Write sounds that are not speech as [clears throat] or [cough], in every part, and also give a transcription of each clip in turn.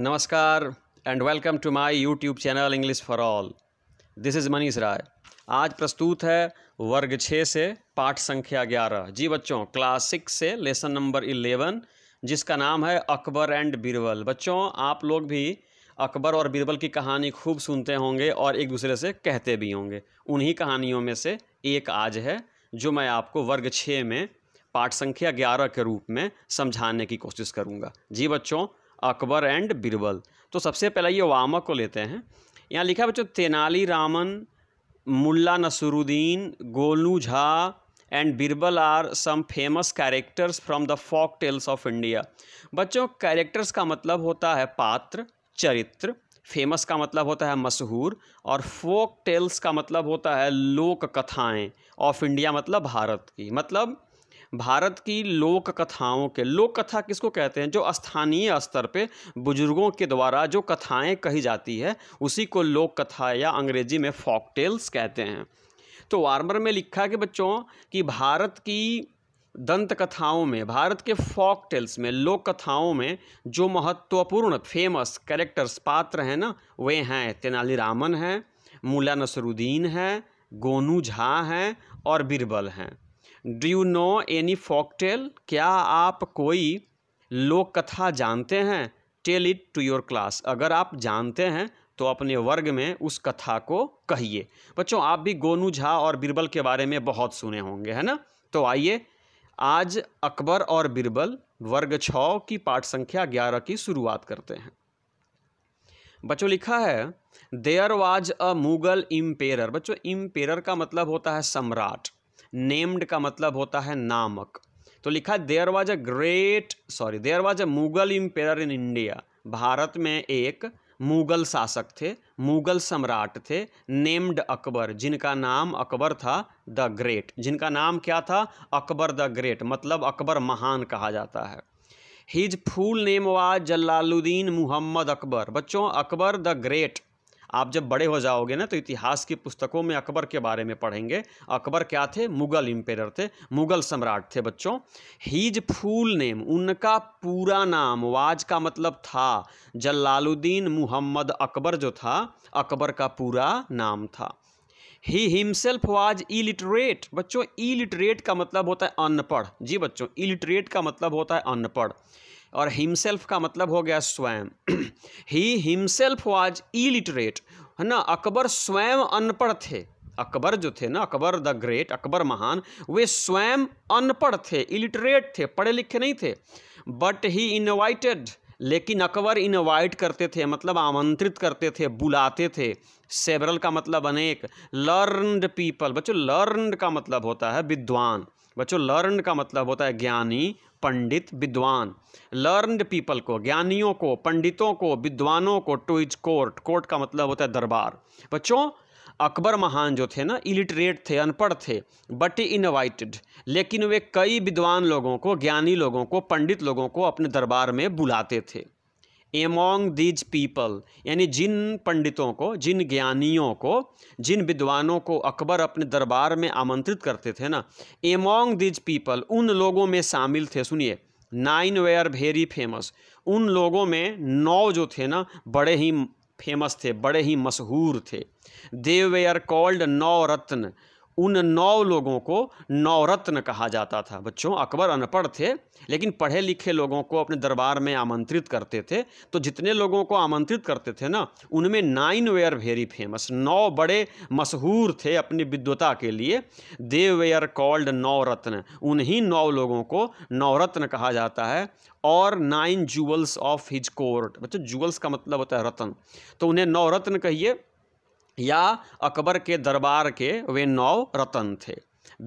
नमस्कार and welcome to my YouTube channel English for all this is Manish Rai आज प्रस्तुत है वर्ग छः से पाठ संख्या ग्यारह जी बच्चों क्लास सिक्स से लेसन नंबर इलेवन जिसका नाम है अकबर एंड बीरबल बच्चों आप लोग भी अकबर और बीरबल की कहानी खूब सुनते होंगे और एक दूसरे से कहते भी होंगे उन्हीं कहानियों में से एक आज है जो मैं आपको वर्ग छः में पाठ संख्या ग्यारह के रूप में समझाने की कोशिश करूँगा जी बच्चों अकबर एंड बीरबल तो सबसे पहला ये वामक को लेते हैं यहाँ लिखा है बच्चों Tenali Raman Mulla Nasruddin Golu Jha and Birbal are some famous characters from the folk tales of India बच्चों कैरेक्टर्स का मतलब होता है पात्र चरित्र फेमस का मतलब होता है मशहूर और फोक टेल्स का मतलब होता है लोक कथाएं ऑफ इंडिया मतलब भारत की मतलब भारत की लोक कथाओं के लोक कथा किसको कहते हैं जो स्थानीय स्तर पे बुजुर्गों के द्वारा जो कथाएं कही जाती है उसी को लोक कथा या अंग्रेजी में फॉक टेल्स कहते हैं तो वार्मर में लिखा है कि बच्चों कि भारत की दंत कथाओं में भारत के फॉक टेल्स में लोक कथाओं में जो महत्वपूर्ण फेमस कैरेक्टर्स पात्र हैं ना वे हैं तेनालीरामन हैं मूला नसरुद्दीन हैं गोनू झा हैं और बीरबल हैं do you know any tale क्या आप कोई लोक कथा जानते हैं tell it to your class अगर आप जानते हैं तो अपने वर्ग में उस कथा को कहिए बच्चों आप भी गोनू झा और बिरबल के बारे में बहुत सुने होंगे है ना तो आइए आज अकबर और बिरबल वर्ग छ की पाठ संख्या ग्यारह की शुरुआत करते हैं बच्चों लिखा है there was a Mughal emperor बच्चों इम्पेयर का मतलब होता है सम्राट नेम्ड का मतलब होता है नामक तो लिखा है there was a great sorry there was a Mughal emperor in India Bharat में एक मुगल शासक थे मुगल सम्राट थे नेम्ड अकबर जिनका नाम अकबर था द ग्रेट जिनका नाम क्या था अकबर द ग्रेट मतलब अकबर महान कहा जाता है his full name was Jalaluddin Muhammad Akbar बच्चों अकबर द ग्रेट आप जब बड़े हो जाओगे ना तो इतिहास की पुस्तकों में अकबर के बारे में पढ़ेंगे अकबर क्या थे मुगल इम्पेयर थे मुगल सम्राट थे बच्चों हीज फूल नेम उनका पूरा नाम वाज का मतलब था जलालुद्दीन मुहम्मद अकबर जो था अकबर का पूरा नाम था ही हिमसेल्फ वाज इलिटरेट बच्चों इलिटरेट का मतलब होता है अनपढ़ जी बच्चों इलिटरेट का मतलब होता है अनपढ़ और हिमसेल्फ का मतलब हो गया स्वयं ही हिमसेल्फ वाज इलिटरेट है ना अकबर स्वयं अनपढ़ थे अकबर जो थे ना अकबर द ग्रेट अकबर महान वे स्वयं अनपढ़ थे इलिटरेट थे पढ़े लिखे नहीं थे बट ही इन्वाइटेड लेकिन अकबर इनवाइट करते थे मतलब आमंत्रित करते थे बुलाते थे सेवरल का मतलब अनेक लर्नड पीपल बच्चों लर्नड का मतलब होता है विद्वान बच्चों लर्न का मतलब होता है ज्ञानी पंडित विद्वान लर्नड पीपल को ज्ञानियों को पंडितों को विद्वानों को टू इज कोर्ट कोर्ट का मतलब होता है दरबार बच्चों अकबर महान जो थे ना इलिटरेट थे अनपढ़ थे बट इनवाइटेड लेकिन वे कई विद्वान लोगों को ज्ञानी लोगों को पंडित लोगों को अपने दरबार में बुलाते थे एमोंग दीज पीपल यानी जिन पंडितों को जिन ज्ञानियों को जिन विद्वानों को अकबर अपने दरबार में आमंत्रित करते थे ना एमोंग दीज पीपल उन लोगों में शामिल थे सुनिए nine were very famous उन लोगों में नौ जो थे ना बड़े ही फेमस थे बड़े ही मशहूर थे दे वे आर कॉल्ड नौ रत्न उन नौ लोगों को नवरत्न कहा जाता था बच्चों अकबर अनपढ़ थे लेकिन पढ़े लिखे लोगों को अपने दरबार में आमंत्रित करते थे तो जितने लोगों को आमंत्रित करते थे ना उनमें नाइन वेयर वेरी फेमस नौ बड़े मशहूर थे अपनी विद्वता के लिए दे वेयर कॉल्ड नवरत्न उन्हीं नौ लोगों को नवरत्न कहा जाता है और nine jewels of his court बच्चों जूअल्स का मतलब होता है रत्न तो उन्हें नवरत्न कहिए या अकबर के दरबार के वे नौ रत्न थे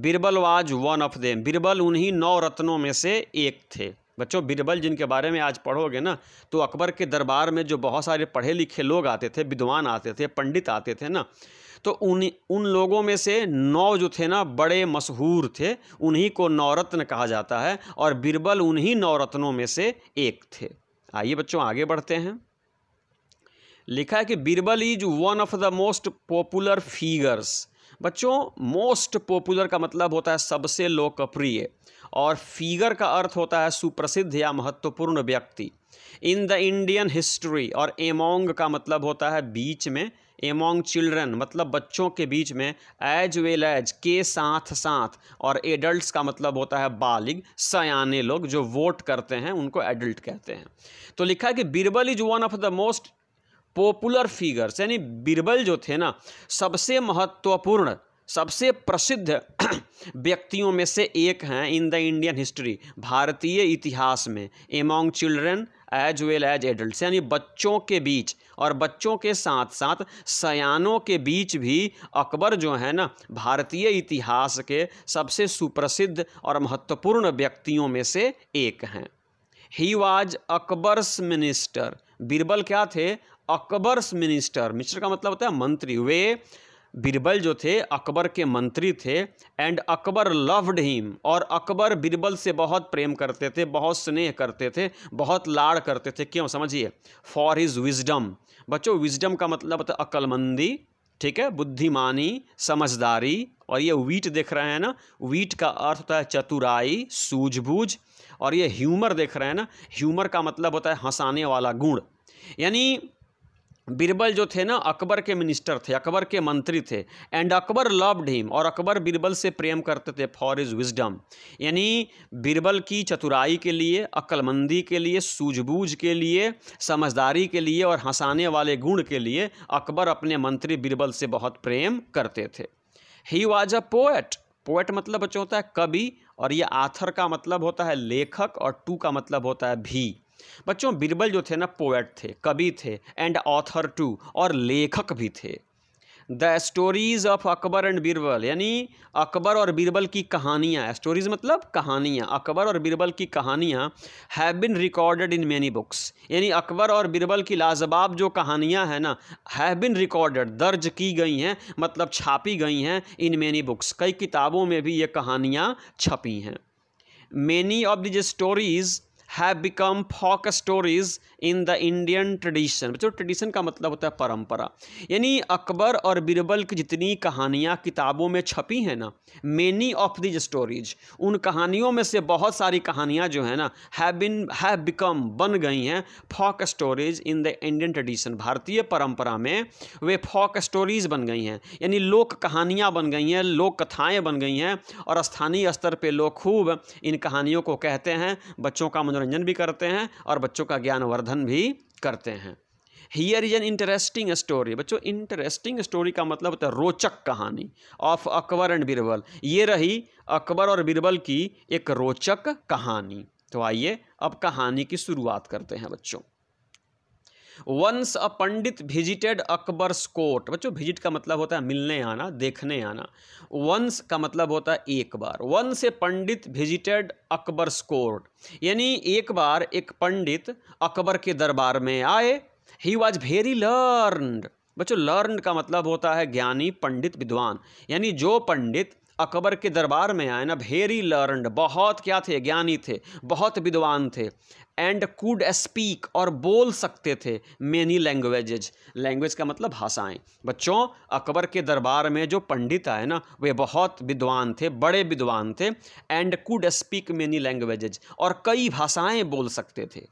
Birbal was one of them Birbal उन्हीं नौ रत्नों में से एक थे बच्चों बीरबल जिनके बारे में आज पढ़ोगे ना तो अकबर के दरबार में जो बहुत सारे पढ़े लिखे लोग आते थे विद्वान आते थे पंडित आते थे ना तो उन उन लोगों में से नौ जो थे ना बड़े मशहूर थे उन्हीं को नवरत्न कहा जाता है और बीरबल उन्हीं नवरत्नों में से एक थे आइए बच्चों आगे बढ़ते हैं लिखा है कि Birbal is one of the most popular figures बच्चों मोस्ट पॉपुलर का मतलब होता है सबसे लोकप्रिय और फिगर का अर्थ होता है सुप्रसिद्ध या महत्वपूर्ण व्यक्ति इन द इंडियन हिस्ट्री और एमोंग का मतलब होता है बीच में एमोंग चिल्ड्रन मतलब बच्चों के बीच में एज वेल एज के साथ साथ और एडल्ट्स का मतलब होता है बालिग सयाने लोग जो वोट करते हैं उनको एडल्ट कहते हैं तो लिखा है कि Birbal is one of the most popular figures यानी बीरबल जो थे ना सबसे महत्वपूर्ण सबसे प्रसिद्ध [clears throat] व्यक्तियों में से एक हैं इन द इंडियन हिस्ट्री भारतीय इतिहास में among children as well as adult यानी बच्चों के बीच और बच्चों के साथ साथ सयानों के बीच भी अकबर जो है ना भारतीय इतिहास के सबसे सुप्रसिद्ध और महत्वपूर्ण व्यक्तियों में से एक हैं he was Akbar's minister Birbal क्या थे अकबर्स मिनिस्टर मिनिस्टर का मतलब होता है मंत्री वे बीरबल जो थे अकबर के मंत्री थे एंड अकबर लव्ड हिम और अकबर बीरबल से बहुत प्रेम करते थे बहुत स्नेह करते थे बहुत लाड़ करते थे क्यों समझिए फॉर हिज विजडम बच्चों विजडम का मतलब होता है अक्लमंदी ठीक है बुद्धिमानी समझदारी और ये वीट देख रहे हैं ना वीट का अर्थ होता है चतुराई सूझबूझ और ये ह्यूमर देख रहे हैं ना ह्यूमर का मतलब होता है हंसाने वाला गुण यानी बीरबल जो थे ना अकबर के मिनिस्टर थे अकबर के मंत्री थे एंड अकबर लव्ड हिम और अकबर बीरबल से प्रेम करते थे फॉर इज़ विजडम यानी बीरबल की चतुराई के लिए अक्लमंदी के लिए सूझबूझ के लिए समझदारी के लिए और हंसाने वाले गुण के लिए अकबर अपने मंत्री बीरबल से बहुत प्रेम करते थे he was a poet poet मतलब बच्चों होता है कवि और यह आथर का मतलब होता है लेखक और टू का मतलब होता है भी बच्चों बीरबल जो थे ना पोएट थे कवि थे एंड ऑथर टू और लेखक भी थे the stories of Akbar and Birbal यानी अकबर और बीरबल की कहानियाँ स्टोरीज मतलब कहानियाँ अकबर और बीरबल की कहानियाँ have been recorded in many books यानी अकबर और बीरबल की लाजवाब जो कहानियाँ हैं ना हैव बिन रिकॉर्डेड दर्ज की गई हैं मतलब छापी गई हैं इन मैनी बुक्स कई किताबों में भी ये कहानियाँ छपी हैं many of these stories have become folk stories in the Indian tradition बच्चों ट्रेडिशन का मतलब होता है परंपरा यानी अकबर और बीरबल की जितनी कहानियाँ किताबों में छपी हैं ना मेनी ऑफ दीज स्टोरीज उन कहानियों में से बहुत सारी कहानियाँ जो है ना हैव बिन हैव बिकम बन गई हैं folk stories in the Indian tradition भारतीय परंपरा में वे फॉक स्टोरीज बन गई हैं यानी लोक कहानियाँ बन गई हैं लोक कथाएँ बन गई हैं और स्थानीय स्तर पर लोग खूब इन कहानियों को कहते हैं बच्चों का मनोरंजन भी करते हैं और बच्चों का ज्ञानवर्धन भी करते हैं here is an interesting story बच्चों इंटरेस्टिंग स्टोरी का मतलब होता है रोचक कहानी ऑफ अकबर एंड बीरबल ये रही अकबर और बीरबल की एक रोचक कहानी तो आइए अब कहानी की शुरुआत करते हैं बच्चों once a pandit visited Akbar's court बच्चों विजिट का मतलब होता है मिलने आना देखने आना वंस का मतलब होता है एक बार once a pandit visited Akbar's court यानी एक बार एक पंडित अकबर के दरबार में आए ही वॉज वेरी लर्नड बच्चों लर्न का मतलब होता है ज्ञानी पंडित विद्वान यानी जो पंडित अकबर के दरबार में आए ना वेरी लर्नड बहुत क्या थे ज्ञानी थे बहुत विद्वान थे एंड कूड स्पीक और बोल सकते थे मेनी लैंग्वेजेज लैंग्वेज का मतलब भाषाएं बच्चों अकबर के दरबार में जो पंडित आए ना वे बहुत विद्वान थे बड़े विद्वान थे and could speak many languages और कई भाषाएं बोल सकते थे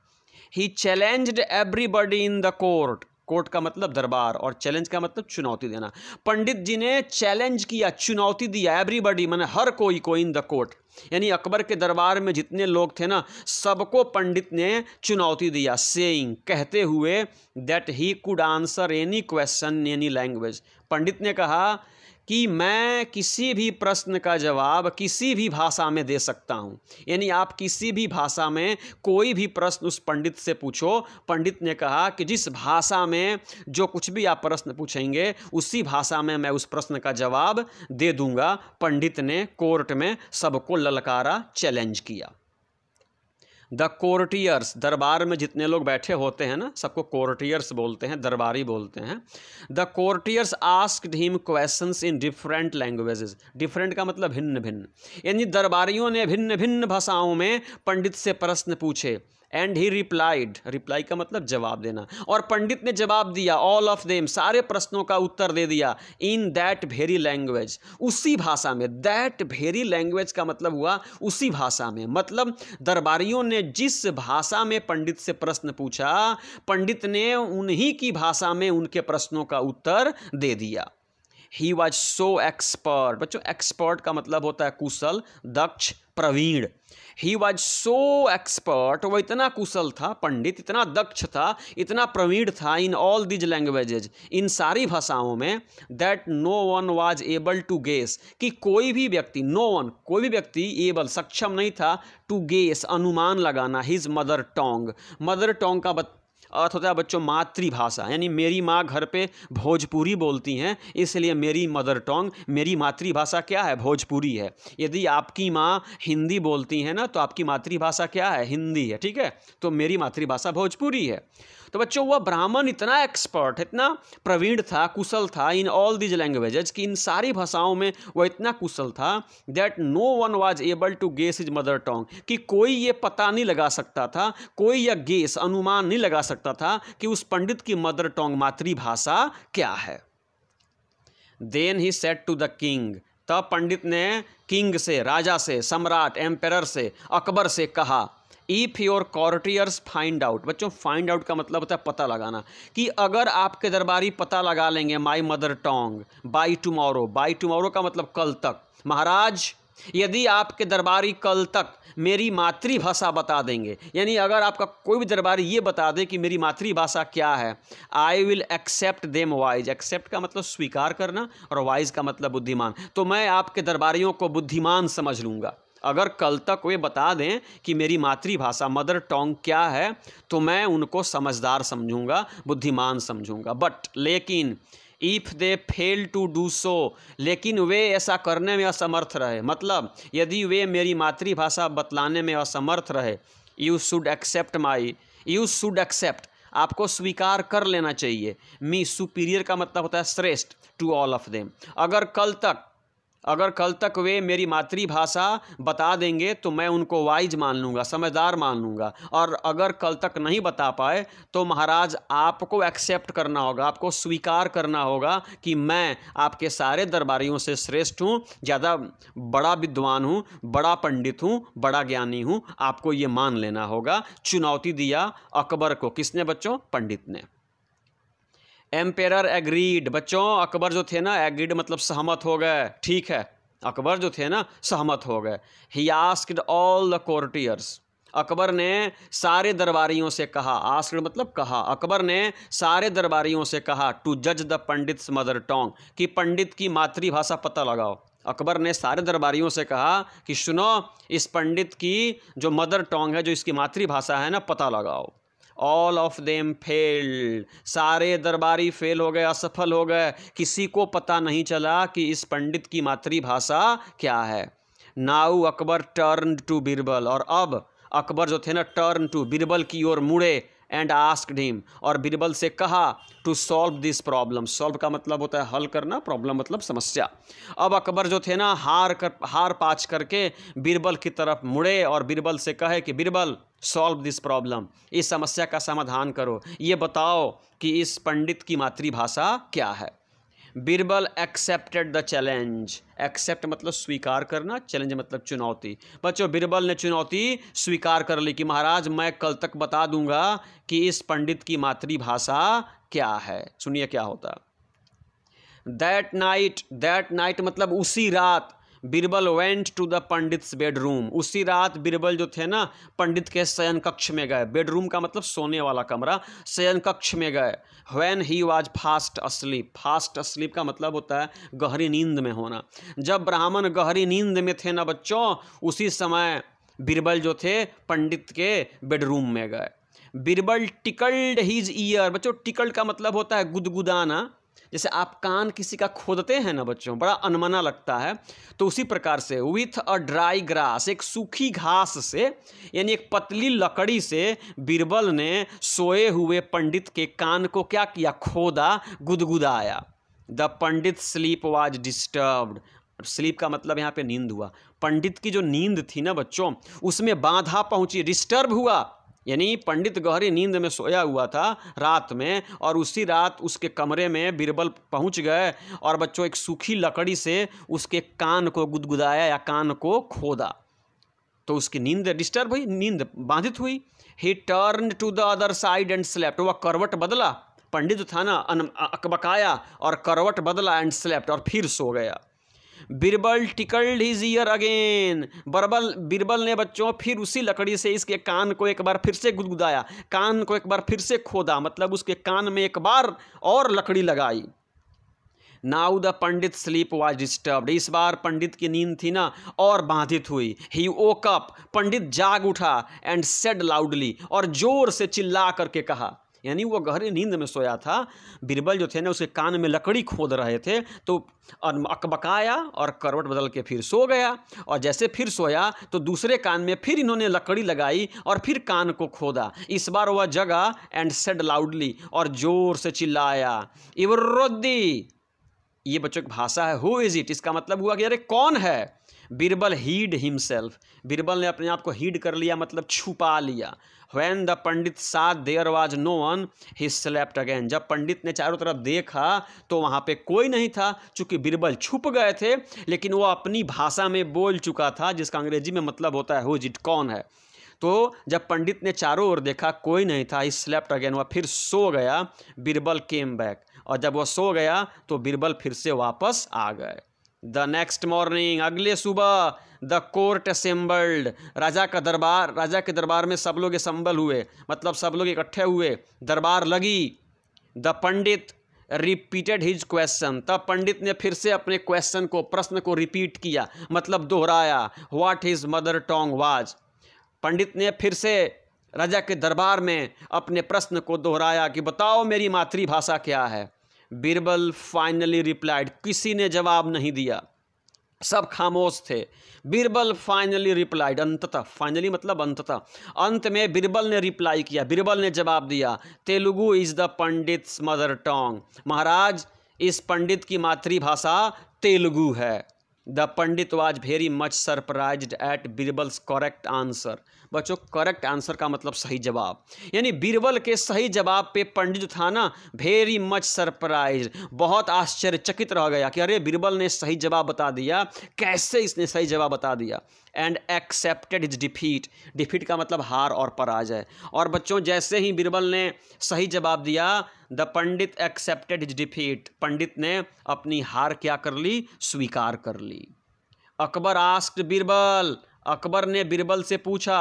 he challenged everybody in the court court का मतलब दरबार और चैलेंज का मतलब चुनौती देना पंडित जी ने चैलेंज किया चुनौती दिया एवरीबडी मैंने हर कोई को इन द कोर्ट यानी अकबर के दरबार में जितने लोग थे ना सबको पंडित ने चुनौती दिया सेइंग कहते हुए that he could answer any question any language pandit ने कहा कि मैं किसी भी प्रश्न का जवाब किसी भी भाषा में दे सकता हूँ यानी आप किसी भी भाषा में कोई भी प्रश्न उस पंडित से पूछो पंडित ने कहा कि जिस भाषा में जो कुछ भी आप प्रश्न पूछेंगे उसी भाषा में मैं उस प्रश्न का जवाब दे दूंगा पंडित ने कोर्ट में सबको ललकारा चैलेंज किया द कोर्टियर्स दरबार में जितने लोग बैठे होते हैं ना सबको कोर्टियर्स बोलते हैं दरबारी बोलते हैं the courtiers asked him question in different languages different का मतलब भिन्न भिन्न यानी दरबारियों ने भिन्न भिन्न भाषाओं में पंडित से प्रश्न पूछे एंड ही रिप्लाइड रिप्लाई का मतलब जवाब देना और पंडित ने जवाब दिया ऑल ऑफ देम सारे प्रश्नों का उत्तर दे दिया इन दैट वेरी लैंग्वेज उसी भाषा में दैट वेरी लैंग्वेज का मतलब हुआ उसी भाषा में मतलब दरबारियों ने जिस भाषा में पंडित से प्रश्न पूछा पंडित ने उन्हीं की भाषा में उनके प्रश्नों का उत्तर दे दिया ही वॉज सो एक्सपर्ट बच्चों एक्सपर्ट का मतलब होता है कुशल दक्ष प्रवीण ही वॉज सो एक्सपर्ट वो इतना कुशल था पंडित इतना दक्ष था इतना प्रवीण था इन ऑल दीज लैंग्वेजेज इन सारी भाषाओं में that no one was able to guess कि कोई भी व्यक्ति नो no वन कोई भी व्यक्ति एबल सक्षम नहीं था टू गेस अनुमान लगाना his mother tongue mother tongue का बत, अर्थ होता है बच्चों मातृभाषा यानी मेरी माँ घर पे भोजपुरी बोलती हैं इसलिए मेरी मदर टोंग मेरी मातृभाषा क्या है भोजपुरी है यदि आपकी माँ हिंदी बोलती हैं ना तो आपकी मातृभाषा क्या है हिंदी है ठीक है तो मेरी मातृभाषा भोजपुरी है तो बच्चों वह ब्राह्मण इतना एक्सपर्ट इतना प्रवीण था कुशल था इन ऑल दीज लैंग्वेजेज कि इन सारी भाषाओं में वह इतना कुशल था that no one was able to guess his mother tongue कि कोई ये पता नहीं लगा सकता था कोई यह गेस अनुमान नहीं लगा सकता सकता था कि उस पंडित की मदर टोंग मातृभाषा क्या है then he said to the king तब पंडित ने किंग से राजा से सम्राट एम्पेर से अकबर से कहा if your courtiers find out बच्चों फाइंड आउट का मतलब होता है पता लगाना कि अगर आपके दरबारी पता लगा लेंगे my mother tongue by tomorrow by tomorrow का मतलब कल तक महाराज यदि आपके दरबारी कल तक मेरी मातृभाषा बता देंगे यानी अगर आपका कोई भी दरबारी ये बता दे कि मेरी मातृभाषा क्या है I will accept them wise accept का मतलब स्वीकार करना और वाइज का मतलब बुद्धिमान तो मैं आपके दरबारियों को बुद्धिमान समझ लूँगा अगर कल तक वे बता दें कि मेरी मातृभाषा मदर टोंग क्या है तो मैं उनको समझदार समझूंगा बुद्धिमान समझूंगा बट लेकिन if they fail to do so लेकिन वे ऐसा करने में असमर्थ रहे मतलब यदि वे मेरी मातृभाषा बतलाने में असमर्थ रहे you should accept my you should accept आपको स्वीकार कर लेना चाहिए मी सुपीरियर का मतलब होता है श्रेष्ठ टू ऑल ऑफ देम अगर कल तक अगर कल तक वे मेरी मातृभाषा बता देंगे तो मैं उनको वाइज मान लूँगा समझदार मान लूँगा और अगर कल तक नहीं बता पाए तो महाराज आपको एक्सेप्ट करना होगा आपको स्वीकार करना होगा कि मैं आपके सारे दरबारियों से श्रेष्ठ हूँ ज़्यादा बड़ा विद्वान हूँ बड़ा पंडित हूँ बड़ा ज्ञानी हूँ आपको ये मान लेना होगा चुनौती दिया अकबर को किसने बच्चों पंडित ने एम्पेयर एग्रीड बच्चों अकबर जो थे ना एग्रीड मतलब सहमत हो गए ठीक है अकबर जो थे ना सहमत हो गए he asked all the courtiers Akbar ने सारे दरबारियों से कहा आस्कड मतलब कहा अकबर ने सारे दरबारियों से कहा टू जज द पंडित मदर टोंग कि पंडित की मातृभाषा पता लगाओ अकबर ने सारे दरबारियों से कहा कि सुनो इस पंडित की जो मदर टोंग है जो इसकी मातृभाषा है ना पता लगाओ ऑल ऑफ देम फेल्ड सारे दरबारी फेल हो गए असफल हो गए किसी को पता नहीं चला कि इस पंडित की मातृभाषा क्या है now Akbar turn to Birbal और अब अकबर जो थे ना टर्न टू बीरबल की ओर मुड़े एंड आस्कड हिम और बीरबल से कहा to solve this problem solve का मतलब होता है हल करना प्रॉब्लम मतलब समस्या अब अकबर जो थे ना हार कर हार पाच करके बीरबल की तरफ मुड़े और बीरबल से कहे कि बीरबल सॉल्व दिस प्रॉब्लम इस समस्या का समाधान करो ये बताओ कि इस पंडित की मातृभाषा क्या है Birbal accepted the challenge accept मतलब स्वीकार करना चैलेंज मतलब चुनौती बच्चों बीरबल ने चुनौती स्वीकार कर ली कि महाराज मैं कल तक बता दूंगा कि इस पंडित की मातृभाषा क्या है सुनिए क्या होता दैट नाइट दैट नाइट मतलब उसी रात Birbal went to the pandit's bedroom उसी रात बीरबल जो थे ना पंडित के शयन कक्ष में गए बेडरूम का मतलब सोने वाला कमरा शयन कक्ष में गए when he was fast asleep fast asleep का मतलब होता है गहरी नींद में होना जब ब्राह्मण गहरी नींद में थे ना बच्चों उसी समय बीरबल जो थे पंडित के बेडरूम में गए बीरबल टिकल्ड हीज ईयर बच्चों टिकल्ड का मतलब होता है गुदगुदाना जैसे आप कान किसी का खोदते हैं ना बच्चों बड़ा अनमना लगता है तो उसी प्रकार से विथ अ ड्राई ग्रास एक सूखी घास से यानी एक पतली लकड़ी से बीरबल ने सोए हुए पंडित के कान को क्या किया खोदा गुदगुदाया the pandit sleep was disturbed sleep का मतलब यहाँ पे नींद हुआ पंडित की जो नींद थी ना बच्चों उसमें बाधा पहुंची डिस्टर्ब हुआ यानी पंडित गहरी नींद में सोया हुआ था रात में और उसी रात उसके कमरे में बीरबल पहुंच गए और बच्चों एक सूखी लकड़ी से उसके कान को गुदगुदाया या कान को खोदा तो उसकी नींद डिस्टर्ब हुई नींद बाधित हुई he turn to the other side and slept वह करवट बदला पंडित था ना अकबकाया और करवट बदला एंड स्लेप्ट और फिर सो गया Birbal tickled his ear again Birbal Birbal ने बच्चों फिर उसी लकड़ी से इसके कान को एक बार फिर से गुदगुदाया कान को एक बार फिर से खोदा मतलब उसके कान में एक बार और लकड़ी लगाई now the pandit sleep was disturb इस बार पंडित की नींद थी ना और बाधित हुई ही ओ कप पंडित जाग उठा एंड सेड लाउडली और जोर से चिल्ला करके कहा यानी वो गहरी नींद में सोया था बीरबल जो थे ना उसके कान में लकड़ी खोद रहे थे तो अकबकाया और करवट बदल के फिर सो गया और जैसे फिर सोया तो दूसरे कान में फिर इन्होंने लकड़ी लगाई और फिर कान को खोदा इस बार वह जगा एंड सेड लाउडली और ज़ोर से चिल्लाया इवर ये बच्चों की भाषा है हु इज़ इट इसका मतलब हुआ कि अरे कौन है बीरबल हीड हिमसेल्फ बीरबल ने अपने आप को हीड कर लिया मतलब छुपा लिया van the pandit sat there was no one he slept again जब पंडित ने चारों तरफ देखा तो वहाँ पे कोई नहीं था चूँकि बीरबल छुप गए थे लेकिन वो अपनी भाषा में बोल चुका था जिसका अंग्रेजी में मतलब होता है हु जिट कौन है तो जब पंडित ने चारों ओर देखा कोई नहीं था ही स्लैप्ट अगेन वह फिर सो गया बीरबल केम बैक और जब वह सो गया तो बीरबल फिर से वापस आ गए द नेक्स्ट मॉर्निंग अगले सुबह द कोर्ट असेंबल्ड राजा का दरबार राजा के दरबार में सब लोग असम्बल हुए मतलब सब लोग इकट्ठे हुए दरबार लगी the pandit repeated his question तब पंडित ने फिर से अपने क्वेश्चन को प्रश्न को रिपीट किया मतलब दोहराया what his mother tongue was pandit ने फिर से राजा के दरबार में अपने प्रश्न को दोहराया कि बताओ मेरी मातृभाषा क्या है बीरबल फाइनली रिप्लाइड किसी ने जवाब नहीं दिया सब खामोश थे बीरबल फाइनली रिप्लाइड अंततः फाइनली मतलब अंततः अंत में बीरबल ने रिप्लाई किया बीरबल ने जवाब दिया Telugu is the pandit mother tongue Maharaj इस पंडित की मातृभाषा तेलुगु है the pandit was very much surprise at Birbal's correct answer बच्चों करेक्ट आंसर का मतलब सही जवाब यानी बीरबल के सही जवाब पे पंडित जो था ना वेरी मच सरप्राइज बहुत आश्चर्यचकित रह गया कि अरे बीरबल ने सही जवाब बता दिया कैसे इसने सही जवाब बता दिया and accepted his defeat defeat का मतलब हार और पराजय और बच्चों जैसे ही बीरबल ने सही जवाब दिया the pandit accepted his defeat pandit ने अपनी हार क्या कर ली स्वीकार कर ली अकबर आस्क्ड बीरबल अकबर ने बिरबल से पूछा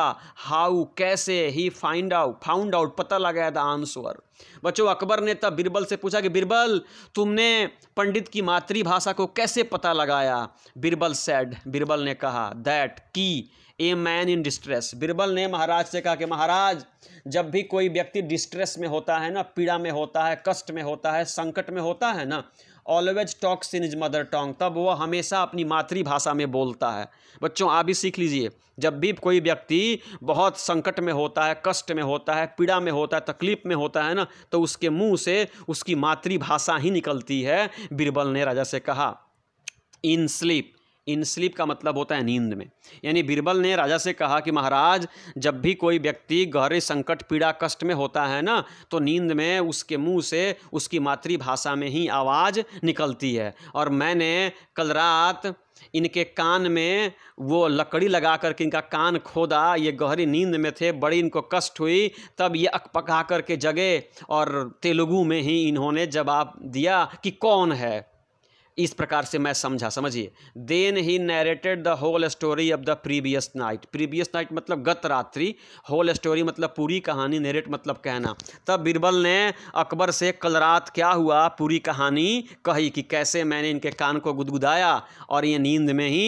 हाउ कैसे he find out found out पता लगाया द आंसर बच्चों अकबर ने तब बिरबल से पूछा कि बिरबल तुमने पंडित की मातृभाषा को कैसे पता लगाया बिरबल सेड बिरबल ने कहा दैट की a man in distress Birbal ने महाराज से कहा कि महाराज जब भी कोई व्यक्ति डिस्ट्रेस में होता है ना पीड़ा में होता है कष्ट में होता है संकट में होता है ना always talks in his mother tongue तब वह हमेशा अपनी मातृभाषा में बोलता है बच्चों आप भी सीख लीजिए जब भी कोई व्यक्ति बहुत संकट में होता है कष्ट में होता है पीड़ा में होता है तकलीफ में होता है ना तो उसके मुंह से उसकी मातृभाषा ही निकलती है बीरबल ने राजा से कहा इन स्लीप इन स्लीप का मतलब होता है नींद में यानी बीरबल ने राजा से कहा कि महाराज जब भी कोई व्यक्ति गहरे संकट पीड़ा कष्ट में होता है ना तो नींद में उसके मुंह से उसकी मातृभाषा में ही आवाज़ निकलती है और मैंने कल रात इनके कान में वो लकड़ी लगा करके इनका कान खोदा ये गहरी नींद में थे बड़ी इनको कष्ट हुई तब ये अकपका करके जगे और तेलुगु में ही इन्होंने जवाब दिया कि कौन है इस प्रकार से मैं समझा समझिए then he narrated the whole story of the previous night previous night मतलब गत रात्रि होल स्टोरी मतलब पूरी कहानी नैरेट मतलब कहना तब बीरबल ने अकबर से कल रात क्या हुआ पूरी कहानी कही कि कैसे मैंने इनके कान को गुदगुदाया और ये नींद में ही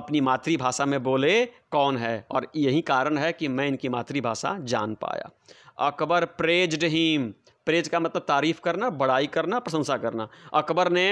अपनी मातृभाषा में बोले कौन है और यही कारण है कि मैं इनकी मातृभाषा जान पाया अकबर प्रेज्ड हीम प्रेज का मतलब तारीफ़ करना बड़ाई करना प्रशंसा करना अकबर ने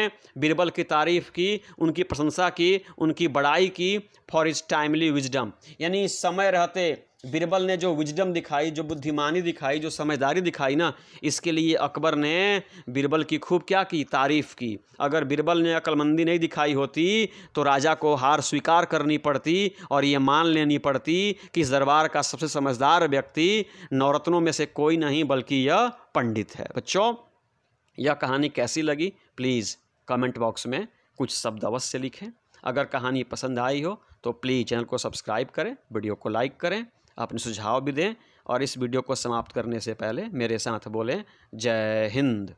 बीरबल की तारीफ़ की उनकी प्रशंसा की उनकी बड़ाई की फॉर इज टाइमली विजडम यानी समय रहते बीरबल ने जो विजडम दिखाई जो बुद्धिमानी दिखाई जो समझदारी दिखाई ना इसके लिए अकबर ने बीरबल की खूब क्या की तारीफ़ की अगर बीरबल ने अक्लमंदी नहीं दिखाई होती तो राजा को हार स्वीकार करनी पड़ती और ये मान लेनी पड़ती कि इस दरबार का सबसे समझदार व्यक्ति नौरत्नों में से कोई नहीं बल्कि यह पंडित है बच्चों यह कहानी कैसी लगी प्लीज़ कमेंट बॉक्स में कुछ शब्द अवश्य लिखें अगर कहानी पसंद आई हो तो प्लीज़ चैनल को सब्सक्राइब करें वीडियो को लाइक करें अपने सुझाव भी दें और इस वीडियो को समाप्त करने से पहले मेरे साथ बोलें जय हिंद